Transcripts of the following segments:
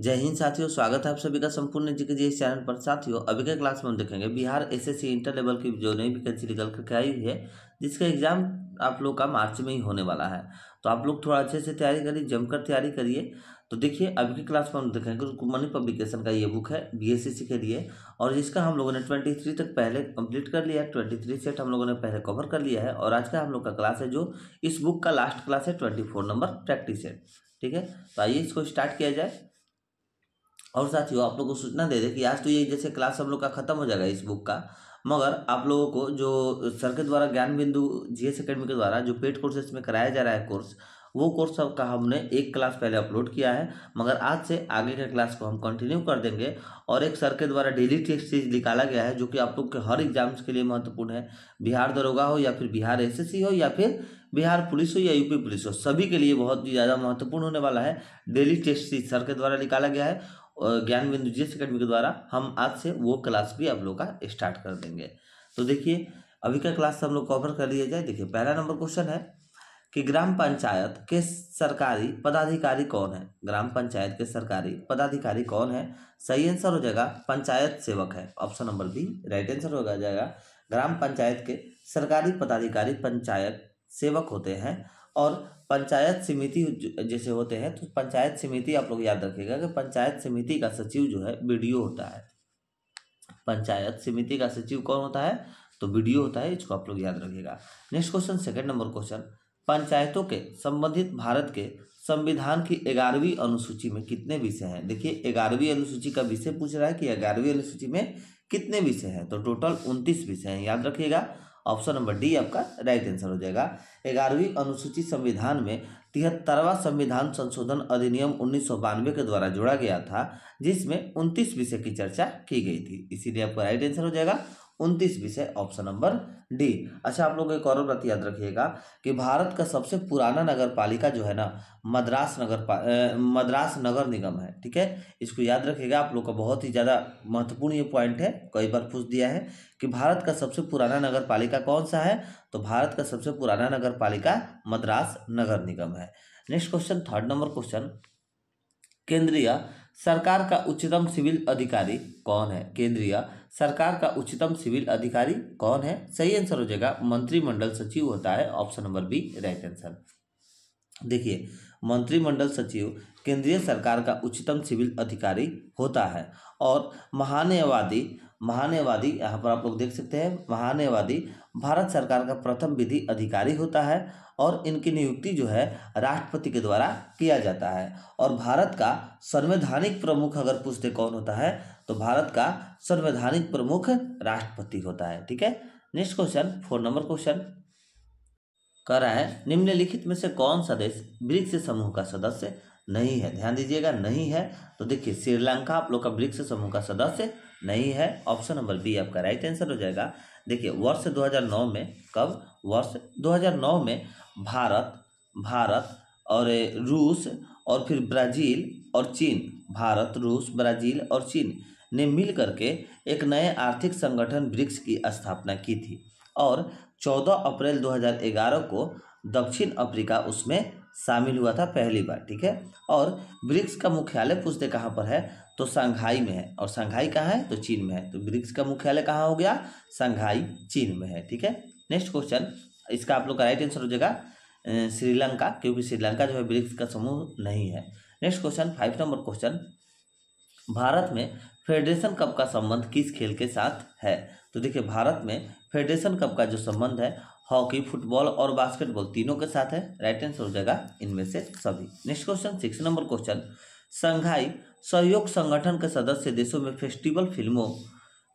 जय हिंद साथियों स्वागत है आप सभी का संपूर्ण जी के जी चैनल पर साथियों अभी के क्लास में हम देखेंगे बिहार एसएससी इंटर लेवल की जो नई वैकेंसी निकल करके आई हुई है जिसका एग्जाम आप लोग का मार्च में ही होने वाला है तो आप लोग थोड़ा अच्छे से तैयारी करिए जमकर तैयारी करिए तो देखिए अभी के क्लास में हम देखेंगे मनी पब्लिकेशन का ये बुक है बी के लिए और जिसका हम लोगों ने ट्वेंटी थ्री तक पहले कंप्लीट कर लिया है ट्वेंटी थ्री सेट हम लोगों ने पहले कवर कर लिया है और आज का हम लोग का क्लास है जो इस बुक का लास्ट क्लास है ट्वेंटी फोर नंबर प्रैक्टिस है ठीक है तो आइए इसको स्टार्ट किया जाए और साथियों आप लोग को सूचना दे दें कि आज तो ये जैसे क्लास हम लोग का ख़त्म हो जाएगा इस बुक का मगर आप लोगों को जो सर के द्वारा ज्ञान बिंदु जी एस अकेडमी के द्वारा जो पेड कोर्सेस में कराया जा रहा है कोर्स वो कोर्स का हमने एक क्लास पहले अपलोड किया है मगर आज से आगे के क्लास को हम कंटिन्यू कर देंगे और एक सर के द्वारा डेली टेस्ट सीरीज निकाला गया है जो कि आप लोग के हर एग्जाम्स के लिए महत्वपूर्ण है बिहार दरोगा हो या फिर बिहार एसएससी हो या फिर बिहार पुलिस हो या यूपी पुलिस हो सभी के लिए बहुत ही ज़्यादा महत्वपूर्ण होने वाला है डेली टेस्ट सीरीज सर के द्वारा निकाला गया है ज्ञान बिंदु जिस अकेडमी के द्वारा हम आज से वो क्लास भी आप लोग का स्टार्ट कर देंगे तो देखिए अभी का क्लास हम लोग कवर कर लिया जाए देखिए पहला नंबर क्वेश्चन है कि ग्राम पंचायत के सरकारी पदाधिकारी कौन है ग्राम पंचायत के सरकारी पदाधिकारी कौन है सही आंसर हो जाएगा पंचायत सेवक है option number B right answer हो जाएगा ग्राम पंचायत के सरकारी पदाधिकारी पंचायत सेवक होते हैं और पंचायत समिति जैसे होते हैं तो पंचायत समिति आप लोग याद रखिएगा कि पंचायत समिति का सचिव जो है बीडीओ होता है पंचायत समिति का सचिव कौन होता है तो बीडीओ होता है इसको आप लोग याद रखिएगा next question second number question पंचायतों के संबंधित भारत के संविधान की ग्यारहवीं अनुसूची में कितने विषय हैं देखिए ग्यारहवीं अनुसूची का विषय पूछ रहा है कि ग्यारहवीं अनुसूची में कितने विषय हैं तो टोटल उनतीस विषय हैं याद रखिएगा ऑप्शन नंबर डी आपका राइट आंसर हो जाएगा ग्यारहवीं अनुसूचित संविधान में तिहत्तरवा संविधान संशोधन अधिनियम उन्नीस के द्वारा जोड़ा गया था जिसमें उनतीस विषय की चर्चा की गई थी इसीलिए आपका राइट आंसर हो जाएगा उनतीस विषय ऑप्शन नंबर डी अच्छा आप लोग एक और बात याद रखिएगा कि भारत का सबसे पुराना नगर पालिका जो है ना मद्रास नगर पाल मद्रास नगर निगम है ठीक है इसको याद रखिएगा आप लोग का बहुत ही ज़्यादा महत्वपूर्ण ये पॉइंट है कई बार पूछ दिया है कि भारत का सबसे पुराना नगर पालिका कौन सा है तो भारत का सबसे पुराना नगर पालिका मद्रास नगर निगम है next question third number question केंद्रीय सरकार का उच्चतम सिविल अधिकारी कौन है केंद्रीय सरकार का उच्चतम सिविल अधिकारी कौन है सही आंसर हो जाएगा मंत्रिमंडल सचिव होता है option number B right answer देखिए मंत्रिमंडल सचिव केंद्रीय सरकार का उच्चतम सिविल अधिकारी होता है और महान्यायवादी महान्यवादी यहाँ पर आप लोग देख सकते हैं महान्यवादी भारत सरकार का प्रथम विधि अधिकारी होता है और इनकी नियुक्ति जो है राष्ट्रपति के द्वारा किया जाता है और भारत का संवैधानिक प्रमुख अगर पूछते कौन होता है तो भारत का संवैधानिक प्रमुख राष्ट्रपति होता है ठीक है next question four number question कर रहा है निम्नलिखित में से कौन सा देश ब्रिक्स समूह का सदस्य नहीं है ध्यान दीजिएगा नहीं है तो देखिए श्रीलंका आप लोग का ब्रिक्स समूह का सदस्य नहीं है ऑप्शन नंबर बी आपका राइट आंसर हो जाएगा देखिए वर्ष 2009 में कब वर्ष 2009 में भारत भारत और रूस और फिर ब्राज़ील और चीन भारत रूस ब्राज़ील और चीन ने मिल करके एक नए आर्थिक संगठन ब्रिक्स की स्थापना की थी और 14 अप्रैल 2011 को दक्षिण अफ्रीका उसमें शामिल हुआ था पहली बार ठीक है और ब्रिक्स का मुख्यालय पूछते कहाँ पर है तो संघाई में है और शंघाई कहाँ है तो चीन में है तो ब्रिक्स का मुख्यालय कहाँ हो गया शंघाई चीन में है ठीक है नेक्स्ट क्वेश्चन इसका आप लोग का राइट आंसर हो जाएगा श्रीलंका क्योंकि श्रीलंका जो है ब्रिक्स का समूह नहीं है next question five number question Bharat में फेडरेशन कप का संबंध किस खेल के साथ है तो देखिए भारत में फेडरेशन कप का जो संबंध है हॉकी फुटबॉल और बास्केटबॉल तीनों के साथ है राइट आंसर हो जाएगा इनमें से सभी next question six number question Shanghai सहयोग संगठन के सदस्य देशों में फेस्टिवल फिल्मों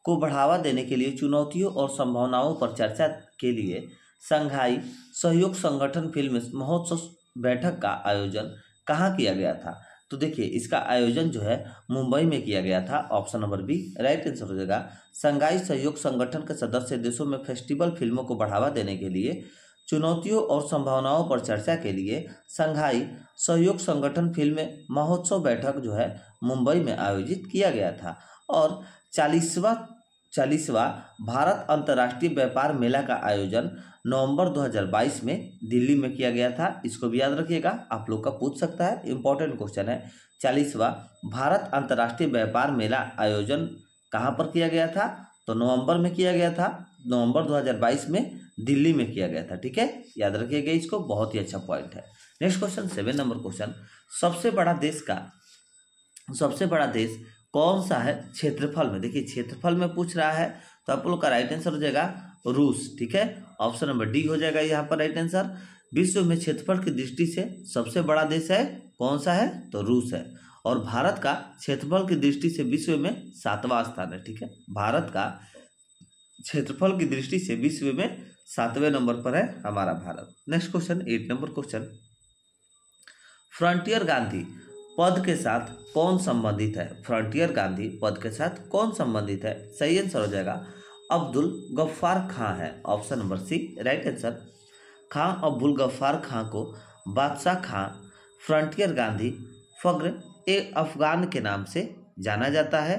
को बढ़ावा देने के लिए चुनौतियों और संभावनाओं पर चर्चा के लिए संघाई सहयोग संगठन फिल्म महोत्सव बैठक का आयोजन कहाँ किया गया था तो देखिए इसका आयोजन जो है मुंबई में किया गया था option number B right answer हो जाएगा संघाई सहयोग संगठन के सदस्य देशों में फेस्टिवल फिल्मों को बढ़ावा देने के लिए चुनौतियों और संभावनाओं पर चर्चा के लिए संघाई सहयोग संगठन फिल्म महोत्सव बैठक जो है मुंबई में आयोजित किया गया था और चालीसवा चालीसवा भारत अंतर्राष्ट्रीय व्यापार मेला का आयोजन नवंबर 2022 में दिल्ली में किया गया था इसको भी याद रखिएगा आप लोग का पूछ सकता है इम्पोर्टेंट क्वेश्चन है चालीसवा भारत अंतर्राष्ट्रीय व्यापार मेला आयोजन कहाँ पर किया गया था तो नवंबर में किया गया था नवंबर 2022 में दिल्ली में किया गया था ठीक है याद रखिएगा इसको बहुत ही अच्छा पॉइंट है next question seven number question सबसे बड़ा देश का सबसे बड़ा देश कौन सा है क्षेत्रफल में देखिए क्षेत्रफल में पूछ रहा है तो आप लोग का राइट आंसर हो जाएगा रूस ठीक है ऑप्शन नंबर डी हो जाएगा यहाँ पर राइट आंसर विश्व में क्षेत्रफल की दृष्टि से सबसे बड़ा देश है कौन सा है तो रूस है और भारत का क्षेत्रफल की दृष्टि से विश्व में सातवां स्थान है ठीक है भारत का क्षेत्रफल की दृष्टि से विश्व में सातवें नंबर पर है हमारा Bharat next question eight number question frontier Gandhi पद के साथ कौन संबंधित है फ्रंटियर गांधी पद के साथ कौन संबंधित है सही आंसर हो जाएगा अब्दुल गफ्फार खां है option number C right answer Khan Abdul Ghaffar Khan को बादशाह खां फ्रंटियर गांधी फग्र ए अफगान के नाम से जाना जाता है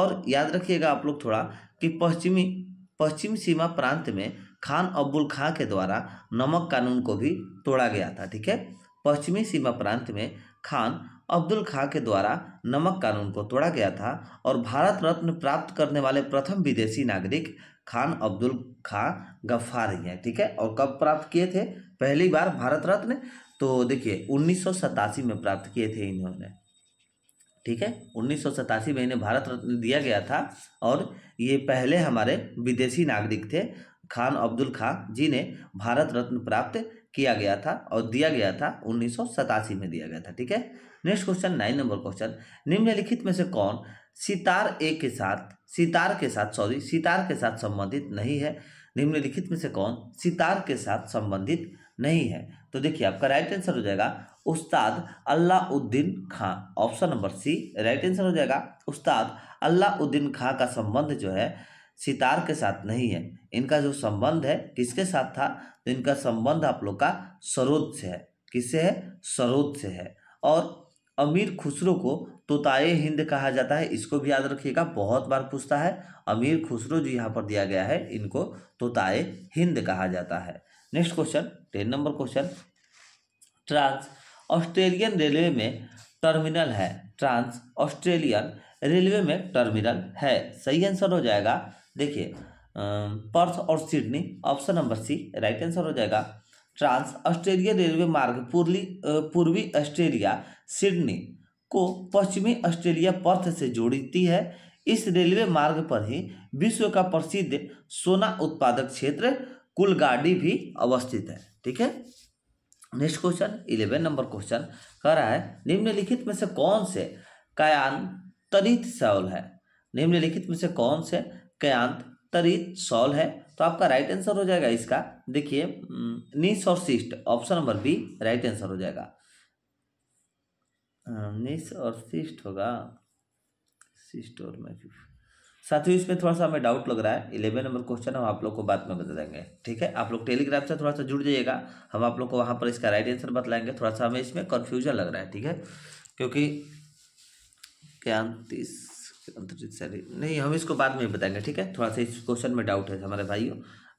और याद रखिएगा आप लोग थोड़ा कि पश्चिमी पश्चिम सीमा प्रांत में खान अब्दुल खां के द्वारा नमक कानून को भी तोड़ा गया था ठीक है पश्चिमी सीमा प्रांत में खान अब्दुल खां के द्वारा नमक कानून को तोड़ा गया था और भारत रत्न प्राप्त करने वाले प्रथम विदेशी नागरिक खान अब्दुल खां गफ्फारी हैं ठीक है और कब प्राप्त किए थे पहली बार भारत रत्न तो देखिए उन्नीस में प्राप्त किए थे इन्होंने ठीक है उन्नीस में इन्हें भारत रत्न दिया गया था और ये पहले हमारे विदेशी नागरिक थे खान अब्दुल खां जी ने भारत रत्न प्राप्त किया गया था और दिया गया था उन्नीस में दिया गया था ठीक है next question nine number question निम्नलिखित में से कौन सितार ए के साथ सितार के साथ सॉरी सितार के साथ संबंधित नहीं है निम्नलिखित में से कौन सितार के साथ संबंधित नहीं है तो देखिए आपका राइट आंसर हो जाएगा Ustad Allauddin Khan option number C right answer हो जाएगा उस्ताद अल्लाउद्दीन खां का संबंध जो है सितार के साथ नहीं है इनका जो संबंध है किसके साथ था तो इनका संबंध आप लोग का सरोद से है किससे है सरोद से है और अमीर खुसरो को तोताए हिंद कहा जाता है इसको भी याद रखिएगा बहुत बार पूछता है अमीर खुसरो जो यहाँ पर दिया गया है इनको तोताए हिंद कहा जाता है next question ten number question trans Australian railway में टर्मिनल है ट्रांस ऑस्ट्रेलियन रेलवे में टर्मिनल है सही आंसर हो जाएगा देखिए पर्थ और Sydney option number C right answer हो जाएगा ट्रांस ऑस्ट्रेलिया रेलवे मार्ग पूर्वी पूर्वी ऑस्ट्रेलिया सिडनी को पश्चिमी ऑस्ट्रेलिया पर्थ से जोड़ती है इस रेलवे मार्ग पर ही विश्व का प्रसिद्ध सोना उत्पादक क्षेत्र कुलगाडी भी अवस्थित है ठीक है next question eleven number question कह रहा है निम्नलिखित में से कौन से कयांत तरित सौल है निम्नलिखित में से कौन से कयांत तरित सौल है तो आपका राइट आंसर हो जाएगा इसका देखिए निस और सिस्ट option number B right answer हो जाएगा निस और सिस्ट होगा सिस्ट और साथ ही इसमें थोड़ा सा हमें डाउट लग रहा है इलेवन नंबर क्वेश्चन हम आप लोग को बाद में बता देंगे ठीक है आप लोग टेलीग्राम से थोड़ा सा जुड़ जाइएगा हम आप लोग को वहाँ पर इसका राइट आंसर बतलाएंगे थोड़ा सा हमें इसमें कन्फ्यूजन लग रहा है ठीक है क्योंकि क्या तीस अंतरित नहीं हम इसको बाद में बताएंगे ठीक है थोड़ा सा इस क्वेश्चन में डाउट है हमारे भाइयों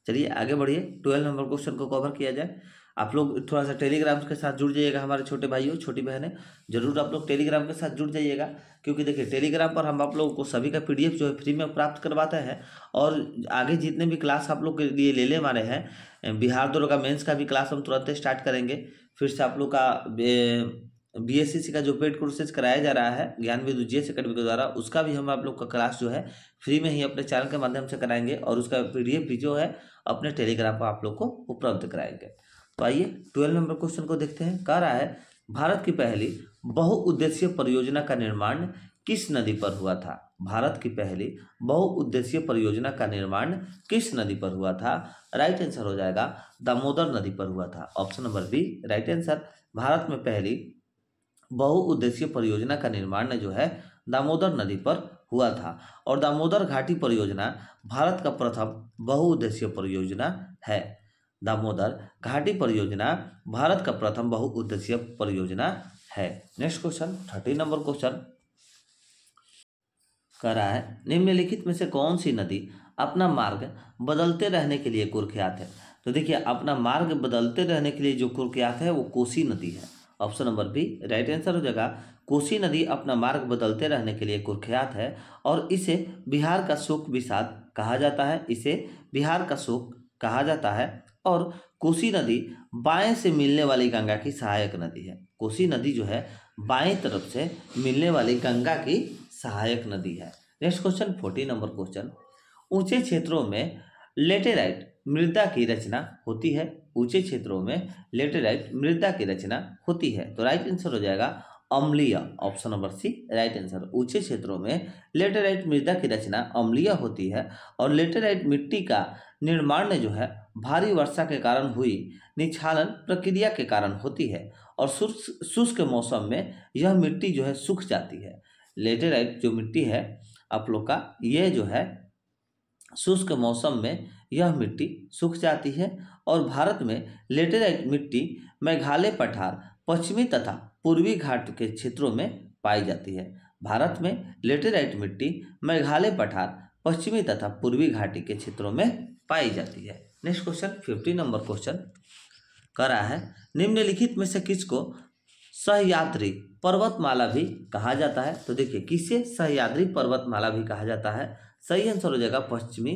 चलिए आगे बढ़िए ट्वेल्व नंबर क्वेश्चन को कवर किया जाए आप लोग थोड़ा सा टेलीग्राम के साथ जुड़ जाइएगा हमारे छोटे भाइयों छोटी बहनें जरूर आप लोग टेलीग्राम के साथ जुड़ जाइएगा क्योंकि देखिए टेलीग्राम पर हम आप लोगों को सभी का पीडीएफ जो है फ्री में प्राप्त करवाते हैं और आगे जितने भी क्लास आप लोग के लिए ले ले मारे हैं बिहार दौर का मेंस का भी क्लास हम तुरंत स्टार्ट करेंगे फिर से आप लोग का बीएससी का जो पेड कोर्सेज कराया जा रहा है ज्ञान जी एस अकेडमी के द्वारा उसका भी हम आप लोग का क्लास जो है फ्री में ही अपने चैनल के माध्यम से कराएंगे और उसका पीडीएफ भी जो है अपने टेलीग्राम पर आप लोग को उपलब्ध कराएंगे तो आइए ट्वेल्व नंबर क्वेश्चन को देखते हैं कह रहा है भारत की पहली बहुउद्देशीय परियोजना का निर्माण किस नदी पर हुआ था भारत की पहली बहुउद्देश्य परियोजना का निर्माण किस नदी पर हुआ था राइट आंसर हो जाएगा दामोदर नदी पर हुआ था option number B right answer Bharat में पहली बहुउद्देशीय परियोजना का निर्माण जो है दामोदर नदी पर हुआ था और दामोदर घाटी परियोजना भारत का प्रथम बहुउद्देशीय परियोजना है दामोदर घाटी परियोजना भारत का प्रथम बहुउद्देशीय परियोजना है next question thirty number question कह रहा है निम्नलिखित में से कौन सी नदी अपना मार्ग बदलते रहने के लिए कुरख्यात है तो देखिए अपना मार्ग बदलते रहने के लिए जो कुरख्यात है वो कोसी नदी है option number B right answer हो जाएगा कोसी नदी अपना मार्ग बदलते रहने के लिए कुख्यात है और इसे बिहार का शोक विषाद कहा जाता है इसे बिहार का शोक कहा जाता है और कोसी नदी बाएं से मिलने वाली गंगा की सहायक नदी है कोसी नदी जो है बाएं तरफ से मिलने वाली गंगा की सहायक नदी है next question forty number question ऊंचे क्षेत्रों में लेटेराइट मृदा की रचना होती है ऊंचे क्षेत्रों में लेटेराइट मृदा की रचना होती है तो राइट आंसर हो जाएगा अम्लीय option number C right answer ऊंचे क्षेत्रों में लेटेराइट मृदा की रचना अम्लीय होती है और लेटेराइट मिट्टी का निर्माण जो है भारी वर्षा के कारण हुई निछालन प्रक्रिया के कारण होती है और शुष्क मौसम में यह मिट्टी जो है सूख जाती है लेटेराइट जो मिट्टी है आप लोग का ये जो है शुष्क मौसम में यह मिट्टी सूख जाती है और भारत में लेटेराइट मिट्टी मेघालय पठार पश्चिमी तथा पूर्वी घाट के क्षेत्रों में पाई जाती है भारत में लेटेराइट मिट्टी मेघालय पठार पश्चिमी तथा पूर्वी घाटी के क्षेत्रों में पाई जाती है next question fifty number question करा है निम्नलिखित में से किसको सहयात्री पर्वतमाला भी कहा जाता है तो देखिए किसे सहयात्री पर्वतमाला भी कहा जाता है सही आंसर हो जाएगा पश्चिमी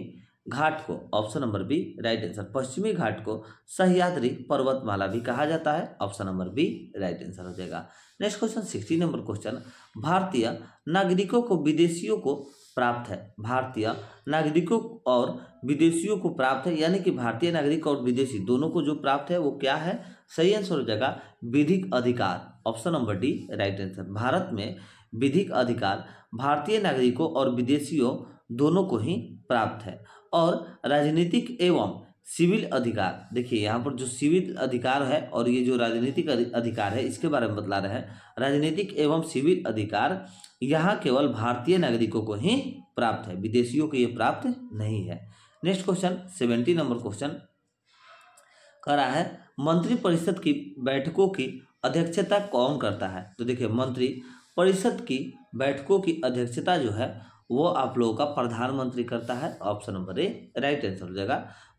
घाट को option number B right answer पश्चिमी घाट को सहयाद्री पर्वतमाला भी कहा जाता है option number B right answer हो जाएगा next question sixty number question भारतीय नागरिकों को विदेशियों को प्राप्त है भारतीय नागरिकों और विदेशियों को प्राप्त है यानी कि भारतीय नागरिक और विदेशी दोनों को जो प्राप्त है वो क्या है सही आंसर हो जाएगा विधिक अधिकार option number D right answer Bharat में विधिक अधिकार भारतीय नागरिकों और विदेशियों दोनों को ही प्राप्त है और राजनीतिक एवं सिविल अधिकार देखिए यहाँ पर जो सिविल अधिकार है और ये जो राजनीतिक अधिकार है इसके बारे में बतला रहे हैं राजनीतिक एवं सिविल अधिकार यहाँ केवल भारतीय नागरिकों को ही प्राप्त है विदेशियों को ये प्राप्त नहीं है next question seventy number question करा है है मंत्रिपरिषद की बैठकों की अध्यक्षता कौन करता है तो देखिए मंत्री परिषद की बैठकों की अध्यक्षता जो है वो आप लोगों का प्रधानमंत्री करता है option number A right answer हो जाएगा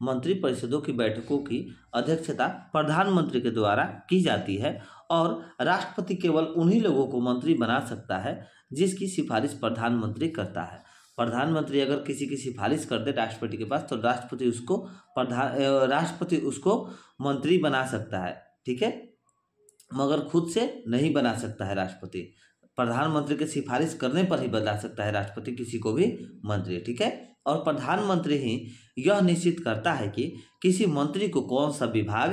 मंत्रिपरिषदों की बैठकों की अध्यक्षता प्रधानमंत्री के द्वारा की जाती है और राष्ट्रपति केवल उन्हीं लोगों को मंत्री बना सकता है जिसकी सिफारिश प्रधानमंत्री करता है प्रधानमंत्री अगर किसी की सिफारिश कर दे राष्ट्रपति के पास तो राष्ट्रपति उसको प्रधान राष्ट्रपति उसको मंत्री बना सकता है ठीक है मगर खुद से नहीं बना सकता है राष्ट्रपति प्रधानमंत्री के सिफारिश करने पर ही बदला सकता है राष्ट्रपति किसी को भी मंत्री ठीक है और प्रधानमंत्री ही यह निश्चित करता है कि किसी मंत्री को कौन सा विभाग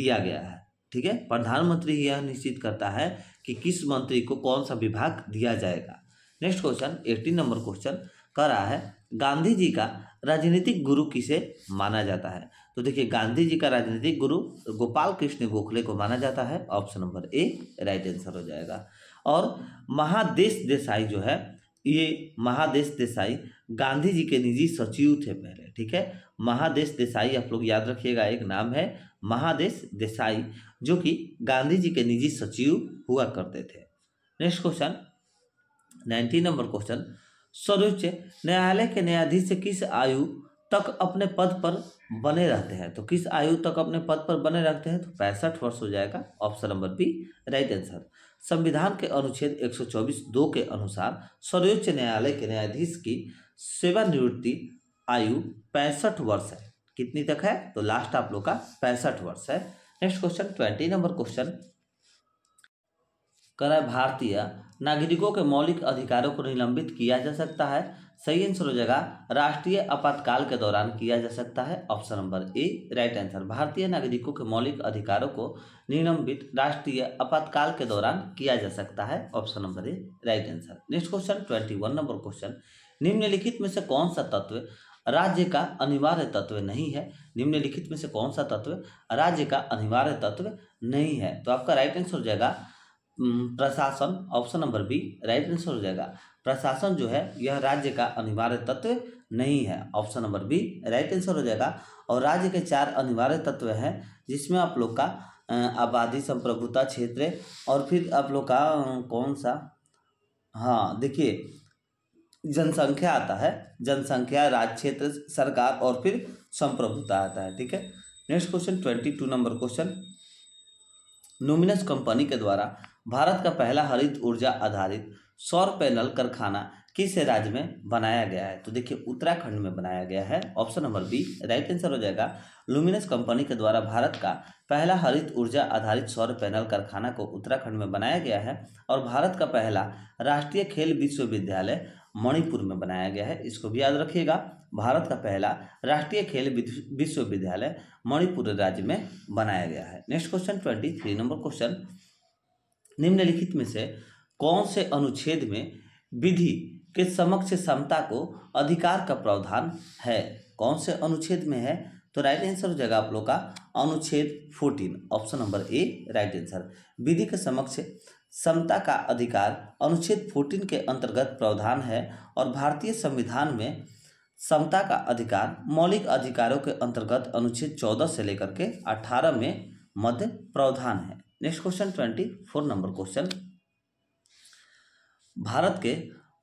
दिया गया है ठीक है प्रधानमंत्री ही यह निश्चित करता है कि किस मंत्री को कौन सा विभाग दिया जाएगा next question eighteen number question कर रहा है गांधी जी का राजनीतिक गुरु किसे माना जाता है तो देखिए गांधी जी का राजनीतिक गुरु गोपाल कृष्ण गोखले को माना जाता है option number A right answer हो जाएगा और महादेश देसाई जो है ये महादेश देसाई गांधी जी के निजी सचिव थे पहले ठीक है महादेश देसाई आप लोग याद रखिएगा एक नाम है महादेश देसाई जो कि गांधी जी के निजी सचिव हुआ करते थे next question nineteen number question सर्वोच्च न्यायालय के न्यायाधीश किस आयु तक अपने पद पर बने रहते हैं तो किस आयु तक अपने पद पर बने रहते हैं तो पैंसठ वर्ष हो जाएगा option number B right answer संविधान के अनुच्छेद 124 दो के अनुसार सर्वोच्च न्यायालय के न्यायाधीश की सेवानिवृत्ति आयु पैंसठ वर्ष है कितनी तक है तो लास्ट आप लोग का पैंसठ वर्ष है next question twenty number question करें भारतीय नागरिकों के मौलिक अधिकारों को निलंबित किया जा सकता है सही आंसर हो जाएगा राष्ट्रीय आपातकाल के दौरान किया जा सकता है option number A right answer भारतीय नागरिकों के मौलिक अधिकारों को निलंबित राष्ट्रीय आपातकाल के दौरान किया जा सकता है option number A right answer next question twenty one number question निम्नलिखित में से कौन सा तत्व राज्य का अनिवार्य तत्व नहीं है निम्नलिखित में से कौन सा तत्व राज्य का अनिवार्य तत्व नहीं है तो आपका राइट आंसर हो जाएगा प्रशासन option number B right answer हो जाएगा प्रशासन जो है यह राज्य का अनिवार्य तत्व नहीं है option number B right answer हो जाएगा और राज्य के चार अनिवार्य तत्व हैं जिसमें आप लोग का आबादी संप्रभुता क्षेत्र और फिर आप लोग का कौन सा हाँ देखिए जनसंख्या आता है जनसंख्या राज्य क्षेत्र सरकार और फिर संप्रभुता आता है ठीक है next question twenty two number question नोमिनस कंपनी के द्वारा भारत का पहला हरित ऊर्जा आधारित सौर पैनल कारखाना किस राज्य में बनाया गया है तो देखिए उत्तराखंड में बनाया गया है option number B right answer हो जाएगा लुमिनस कंपनी के द्वारा भारत का पहला हरित ऊर्जा आधारित सौर पैनल कारखाना को उत्तराखंड में बनाया गया है और भारत का पहला राष्ट्रीय खेल विश्वविद्यालय मणिपुर में बनाया गया है इसको भी याद रखिएगा भारत का पहला राष्ट्रीय खेल विश्वविद्यालय मणिपुर राज्य में बनाया गया है next question twenty three number question निम्नलिखित में से कौन से अनुच्छेद में विधि के समक्ष समता को अधिकार का प्रावधान है कौन से अनुच्छेद में है तो राइट आंसर हो जाएगा आप लोग का अनुच्छेद fourteen option number A right answer विधि के समक्ष समता का अधिकार अनुच्छेद फोर्टीन के अंतर्गत प्रावधान है और भारतीय संविधान में समता का अधिकार मौलिक अधिकारों के अंतर्गत अनुच्छेद चौदह से लेकर के अठारह में मध्य प्रावधान है next question twenty four number question Bharat के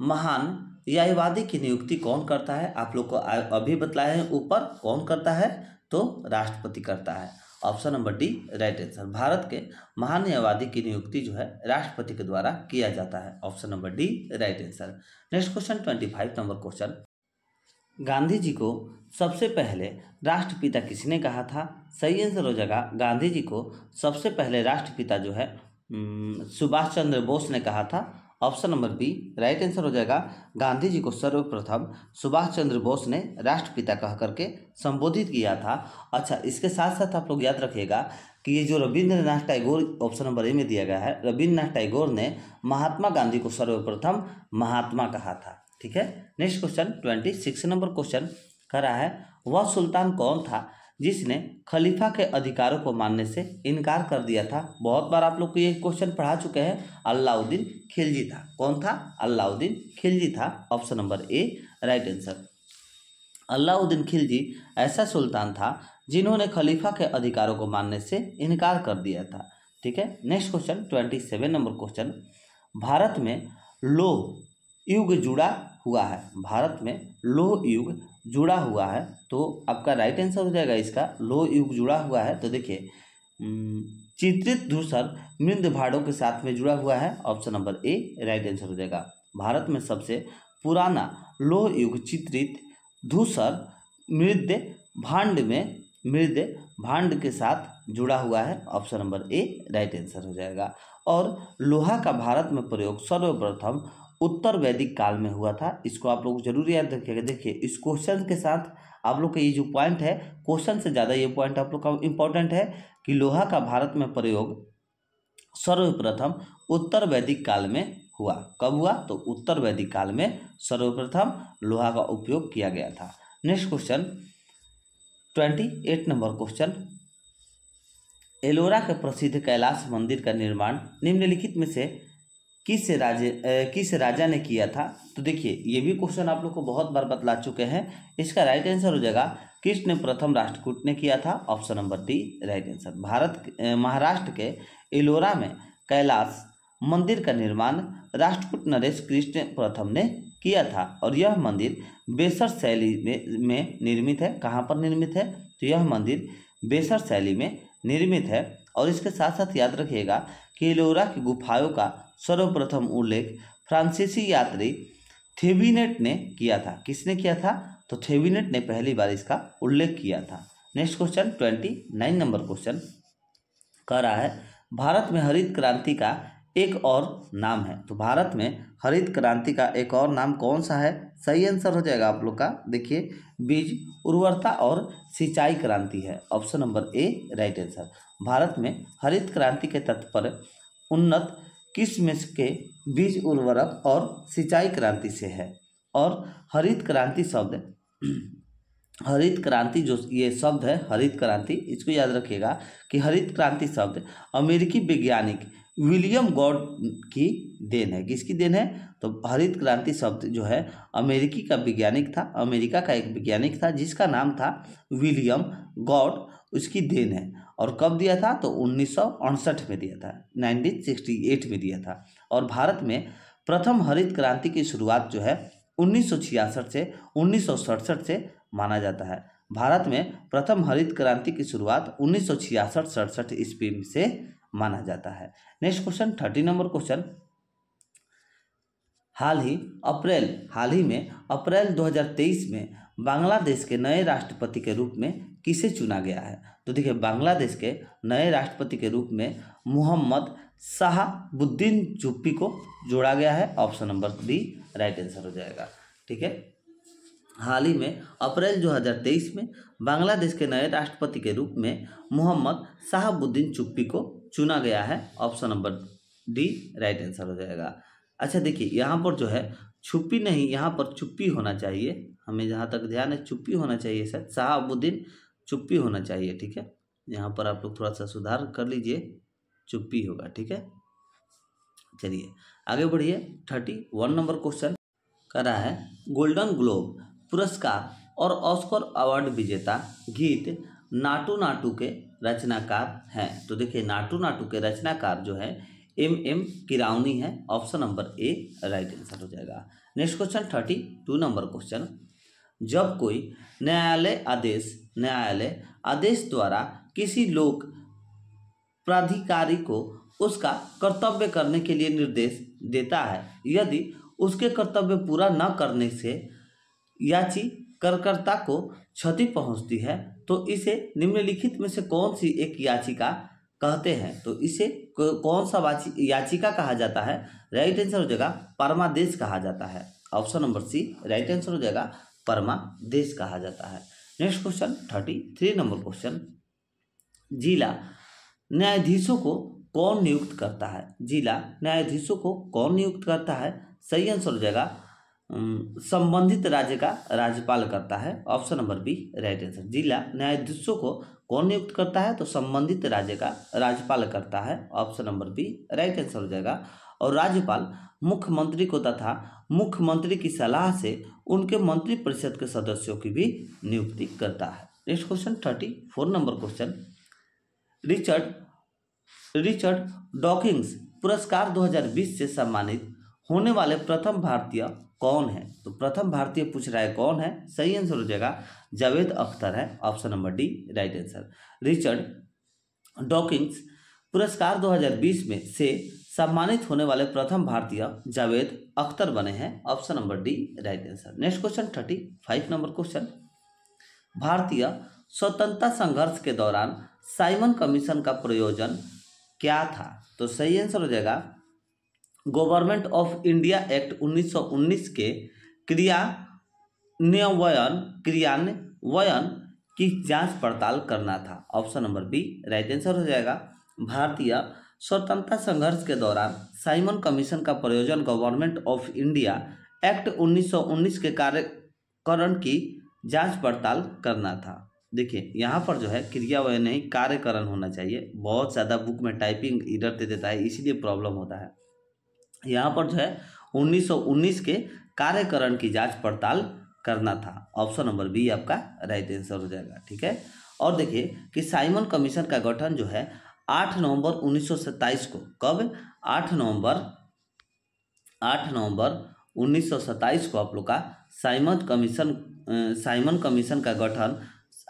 महान न्यायवादी की नियुक्ति कौन करता है आप लोग को अभी बतलाए हैं ऊपर कौन करता है तो राष्ट्रपति करता है option number D right answer Bharat के महान न्यायवादी की नियुक्ति जो है राष्ट्रपति के द्वारा किया जाता है option number D right answer next question twenty five number question Gandhi ji को सबसे पहले राष्ट्रपिता किसने कहा था सही आंसर हो जाएगा गांधी जी को सबसे पहले राष्ट्रपिता जो है सुभाष चंद्र बोस ने कहा था option number B right answer हो जाएगा गांधी जी को सर्वप्रथम सुभाष चंद्र बोस ने राष्ट्रपिता कह करके संबोधित किया था अच्छा इसके साथ साथ आप लोग याद रखिएगा कि ये जो Rabindranath Tagore option number A में दिया गया है रविन्द्रनाथ टैगोर ने महात्मा गांधी को सर्वप्रथम महात्मा कहा था ठीक है next question twenty six number question कह रहा है वह सुल्तान कौन था जिसने खलीफा के अधिकारों को मानने से इनकार कर दिया था बहुत बार आप लोग को ये क्वेश्चन पढ़ा चुके हैं अलाउद्दीन खिलजी था कौन था अलाउद्दीन खिलजी था option number A right answer Alauddin Khilji ऐसा सुल्तान था जिन्होंने खलीफा के अधिकारों को मानने से इनकार कर दिया था ठीक है next question twenty seven number question Bharat में लोह युग जुड़ा हुआ है भारत में लोह युग जुड़ा हुआ है तो आपका राइट आंसर हो जाएगा इसका लोह युग जुड़ा हुआ है तो देखिए चित्रित धूसर मृद भाड़ों के साथ में जुड़ा हुआ है option number A right answer हो जाएगा भारत में सबसे पुराना लोह युग चित्रित धूसर मृद भांड में मृद भांड के साथ जुड़ा हुआ है option number A right answer हो जाएगा और लोहा का भारत में प्रयोग सर्वप्रथम उत्तर वैदिक काल में हुआ था इसको आप लोग जरूर याद रखिएगा देखिए इस क्वेश्चन के साथ आप लोग का ये जो पॉइंट है क्वेश्चन से ज़्यादा ये पॉइंट आप लोग का इम्पोर्टेंट है कि लोहा का भारत में प्रयोग सर्वप्रथम उत्तर वैदिक काल में हुआ कब हुआ तो उत्तर वैदिक काल में सर्वप्रथम लोहा का उपयोग किया गया था next question twenty eight number question Ellora के प्रसिद्ध कैलाश मंदिर का निर्माण निम्नलिखित में से किस राज्य किस राजा ने किया था तो देखिए ये भी क्वेश्चन आप लोग को बहुत बार बतला चुके हैं इसका राइट आंसर हो जाएगा कृष्ण प्रथम राष्ट्रकूट ने किया था option number D right answer Bharat Maharashtra के एलोरा में कैलाश मंदिर का निर्माण राष्ट्रकूट नरेश कृष्ण प्रथम ने किया था और यह मंदिर बेसर शैली में में निर्मित है कहाँ पर निर्मित है तो यह मंदिर बेसर शैली में निर्मित है और इसके साथ साथ याद रखिएगा कि एलोरा की गुफाओं का सर्वप्रथम उल्लेख फ्रांसीसी यात्री थेबिनेट ने किया था किसने किया था तो थेबिनेट ने पहली बार इसका उल्लेख किया था next question twenty nine number question कह रहा है भारत में हरित क्रांति का एक और नाम है तो भारत में हरित क्रांति का एक और नाम कौन सा है सही आंसर हो जाएगा आप लोग का देखिए बीज उर्वरता और सिंचाई क्रांति है option number A right answer Bharat में हरित क्रांति के तत्पर उन्नत मिश्र के बीज उर्वरक और सिंचाई क्रांति से है और हरित क्रांति शब्द हरित क्रांति जो ये शब्द है हरित क्रांति इसको याद रखिएगा कि हरित क्रांति शब्द अमेरिकी वैज्ञानिक विलियम गॉड की देन है किसकी देन है तो हरित क्रांति शब्द जो है अमेरिकी का वैज्ञानिक था अमेरिका का एक वैज्ञानिक था जिसका नाम था विलियम गॉड उसकी देन है और कब दिया था तो उन्नीस में दिया था 1968 में दिया था और भारत में प्रथम हरित क्रांति की शुरुआत जो है उन्नीस से उन्नीस से माना जाता है भारत में प्रथम हरित क्रांति की शुरुआत उन्नीस सौ छियासठ सड़सठ ईस्वी से माना जाता है next question thirty number question हाल ही अप्रैल हाल ही में अप्रैल 2023 में बांग्लादेश के नए राष्ट्रपति के रूप में किसे चुना गया है तो देखिए बांग्लादेश के नए राष्ट्रपति के रूप में मोहम्मद शाहबुद्दीन जुप्पी को जोड़ा गया है option number B right answer हो जाएगा ठीक है हाल ही में अप्रैल 2023 में बांग्लादेश के नए राष्ट्रपति के रूप में मोहम्मद शाहबुद्दीन चुप्पी को चुना गया है option number D right answer हो जाएगा अच्छा देखिए यहाँ पर जो है छुपी नहीं यहाँ पर चुप्पी होना चाहिए हमें जहाँ तक ध्यान है चुप्पी होना चाहिए शायद शाहबुद्दीन चुप्पी होना चाहिए ठीक है यहाँ पर आप लोग थोड़ा सा सुधार कर लीजिए चुप्पी होगा ठीक है चलिए आगे बढ़िए थर्टी वन नंबर क्वेश्चन कर रहा है गोल्डन ग्लोब पुरस्कार और ऑस्कर अवार्ड विजेता गीत नाटू नाटू के रचनाकार हैं तो देखिए नाटू नाटू के रचनाकार जो है एम एम किरावनी है option number A right answer हो जाएगा next question thirty two number question जब कोई न्यायालय आदेश न्यायालय आदेश द्वारा किसी लोक प्राधिकारी को उसका कर्तव्य करने के लिए निर्देश देता है यदि उसके कर्तव्य पूरा न करने से याची करकर्ता को क्षति पहुंचती है तो इसे निम्नलिखित में से कौन सी एक याचिका कहते हैं तो इसे कौन सा याचिका कहा जाता है राइट आंसर हो जाएगा परमादेश कहा जाता है option number C right answer हो जाएगा परमादेश कहा जाता है next question thirty three number question जिला न्यायाधीशों को कौन नियुक्त करता है जिला न्यायाधीशों को कौन नियुक्त करता है सही आंसर हो जाएगा संबंधित राज्य का राज्यपाल करता है option number B right answer जिला न्यायाधीशों को कौन नियुक्त करता है तो संबंधित राज्य का राज्यपाल करता है option number B right answer हो जाएगा और राज्यपाल मुख्यमंत्री को तथा मुख्यमंत्री की सलाह से उनके मंत्रिपरिषद के सदस्यों की भी नियुक्ति करता है next question thirty four number question Richard Richard Dawkins पुरस्कार 2020 से सम्मानित होने वाले प्रथम भारतीय कौन है तो प्रथम भारतीय पूछ रहा है कौन है सही आंसर हो जाएगा जावेद अख्तर है option number D right answer Richard Dawkins पुरस्कार 2020 में से सम्मानित होने वाले प्रथम भारतीय जावेद अख्तर बने हैं option number D right answer next question thirty five number question भारतीय स्वतंत्रता संघर्ष के दौरान साइमन कमीशन का प्रयोजन क्या था तो सही आंसर हो जाएगा गवर्नमेंट ऑफ इंडिया एक्ट 1919 के क्रियान्वयन क्रियान्वयन की जांच पड़ताल करना था option number B right answer हो जाएगा भारतीय स्वतंत्रता संघर्ष के दौरान साइमन कमीशन का प्रयोजन गवर्नमेंट ऑफ इंडिया एक्ट 1919 के कार्यकरण की जांच पड़ताल करना था देखिए यहाँ पर जो है क्रिया वह नहीं कार्यकरण होना चाहिए बहुत ज़्यादा बुक में टाइपिंग इधर दे देता है इसीलिए प्रॉब्लम होता है यहाँ पर जो है 1919 के कार्यकरण की जांच पड़ताल करना था ऑप्शन नंबर बी आपका राइट आंसर हो जाएगा ठीक है और देखिए कि साइमन कमीशन का गठन जो है 8 नवंबर 1927 को कब 8 नवंबर 8 नवंबर 1927 को आप लोग का साइमन कमीशन साइमन कमीशन का गठन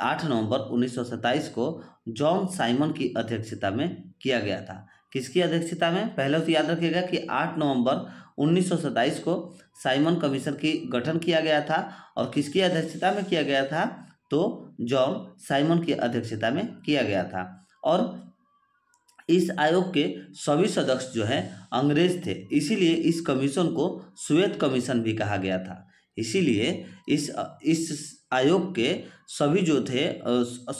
8 नवंबर 1927 को जॉन साइमन की अध्यक्षता में किया गया था किसकी अध्यक्षता में पहले तो याद रखिएगा कि 8 नवंबर उन्नीस को साइमन कमीशन की गठन किया गया था और किसकी अध्यक्षता में किया गया था तो जॉन साइमन की अध्यक्षता में किया गया था और इस आयोग के सभी सदस्य जो हैं अंग्रेज थे इसीलिए इस कमीशन को श्वेत कमीशन भी कहा गया था इसीलिए इस इस आयोग के सभी जो थे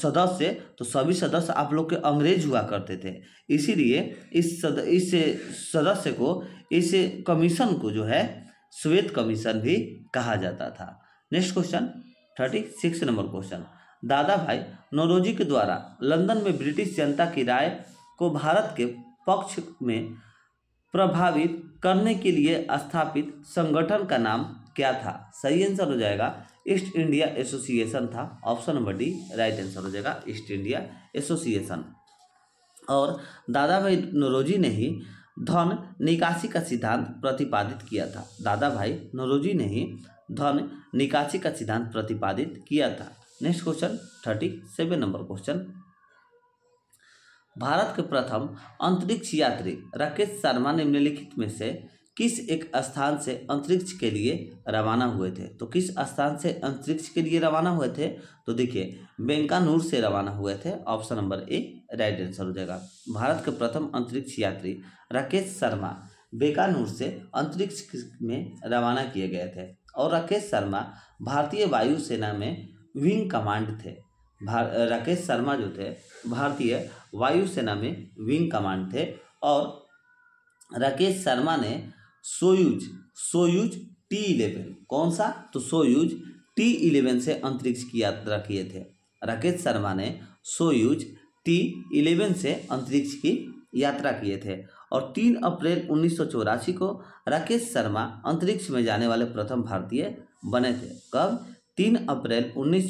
सदस्य तो सभी सदस्य आप लोग के अंग्रेज हुआ करते थे इसीलिए इस सद इस सदस्य को इस कमीशन को जो है श्वेत कमीशन भी कहा जाता था next question thirty six number question Dadabhai Naoroji के द्वारा लंदन में ब्रिटिश जनता की राय को भारत के पक्ष में प्रभावित करने के लिए स्थापित संगठन का नाम क्या था सही आंसर हो जाएगा ईस्ट इंडिया एसोसिएशन था option number D right answer हो जाएगा ईस्ट इंडिया एसोसिएशन और दादा भाई नोरोजी ने ही धन निकासी का सिद्धांत प्रतिपादित किया था दादा भाई नोरोजी ने ही धन निकासी का सिद्धांत प्रतिपादित किया था next question thirty seven number question Bharat के प्रथम अंतरिक्ष यात्री राकेश शर्मा निम्नलिखित में से किस एक स्थान से अंतरिक्ष के लिए रवाना हुए थे तो किस स्थान से अंतरिक्ष के लिए रवाना हुए थे तो देखिए बेंकानूर से रवाना हुए थे option number A right answer हो जाएगा भारत के प्रथम अंतरिक्ष यात्री राकेश शर्मा बेकानूर से अंतरिक्ष में रवाना किए गए थे और राकेश शर्मा भारतीय वायुसेना में विंग कमांड थे राकेश शर्मा जो थे भारतीय वायुसेना में विंग कमांड थे और राकेश शर्मा ने सोयूज सोयूज टी इलेवन कौन सा तो सोयूज टी इलेवन से अंतरिक्ष की यात्रा किए थे राकेश शर्मा ने सोयूज टी इलेवन से अंतरिक्ष की यात्रा किए थे और तीन अप्रैल उन्नीस को राकेश शर्मा अंतरिक्ष में जाने वाले प्रथम भारतीय बने थे कब तीन अप्रैल उन्नीस